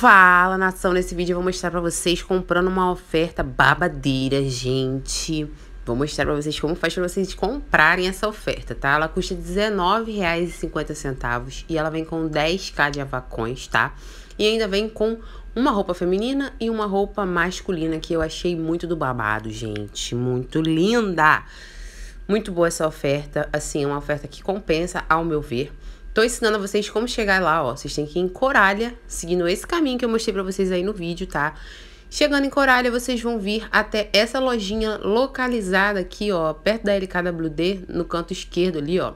Fala nação, nesse vídeo eu vou mostrar pra vocês comprando uma oferta babadeira, gente. Vou mostrar pra vocês como faz pra vocês comprarem essa oferta, tá? Ela custa R$19,50 e ela vem com 10k de avacões, tá? E ainda vem com uma roupa feminina e uma roupa masculina que eu achei muito do babado, gente. Muito linda! Muito boa essa oferta, assim, é uma oferta que compensa, ao meu ver. Tô ensinando a vocês como chegar lá, ó. Vocês têm que ir em Coralha, seguindo esse caminho que eu mostrei pra vocês aí no vídeo, tá? Chegando em Coralha, vocês vão vir até essa lojinha localizada aqui, ó, perto da LKWD, no canto esquerdo ali, ó.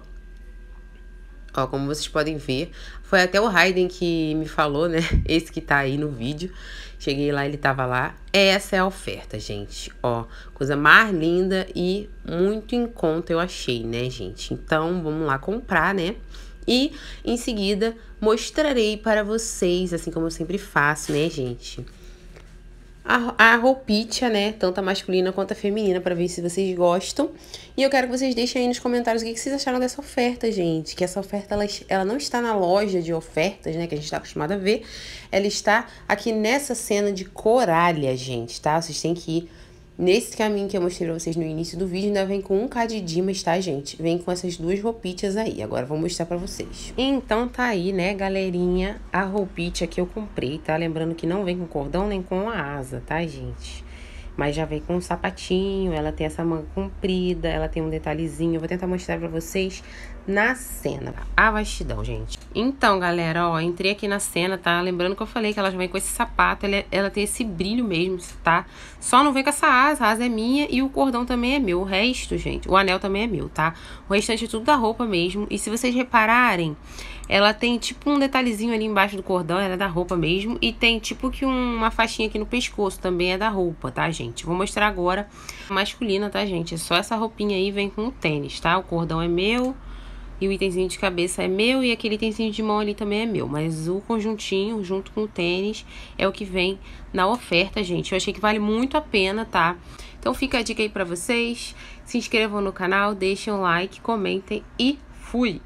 Ó, como vocês podem ver, foi até o Raiden que me falou, né? Esse que tá aí no vídeo. Cheguei lá, ele tava lá. Essa é a oferta, gente. Ó, coisa mais linda e muito em conta eu achei, né, gente? Então, vamos lá comprar, né? E em seguida mostrarei para vocês, assim como eu sempre faço, né, gente? A, a roupinha, né? Tanto a masculina quanto a feminina, para ver se vocês gostam. E eu quero que vocês deixem aí nos comentários o que, vocês acharam dessa oferta, gente. Que essa oferta, ela, ela não está na loja de ofertas, né? Que a gente está acostumado a ver. Ela está aqui nessa cena de coralha, gente, tá? Vocês têm que ir Nesse caminho que eu mostrei pra vocês no início do vídeo, ainda vem com um k de dimas, tá, gente? Vem com essas duas roupitas aí. Agora vou mostrar pra vocês. Então tá aí, né, galerinha, a roupita que eu comprei, tá? Lembrando que não vem com cordão nem com a asa, tá, gente? Mas já vem com um sapatinho, ela tem essa manga comprida, ela tem um detalhezinho. Eu vou tentar mostrar pra vocês na cena. A vastidão, gente. Então, galera, ó, entrei aqui na cena, tá? Lembrando que eu falei que ela vem com esse sapato, ela, é, ela tem esse brilho mesmo, tá? Só não vem com essa asa, a asa é minha e o cordão também é meu. O resto, gente, o anel também é meu, tá? O restante é tudo da roupa mesmo. E se vocês repararem, ela tem tipo um detalhezinho ali embaixo do cordão, ela é da roupa mesmo. E tem tipo que um, uma faixinha aqui no pescoço também é da roupa, tá, gente? Vou mostrar agora masculina, tá, gente? É só essa roupinha aí vem com o tênis, tá? O cordão é meu, e o itemzinho de cabeça é meu e aquele itemzinho de mão ali também é meu. Mas o conjuntinho junto com o tênis é o que vem na oferta, gente. Eu achei que vale muito a pena, tá? Então fica a dica aí pra vocês. Se inscrevam no canal, deixem um like, comentem e fui!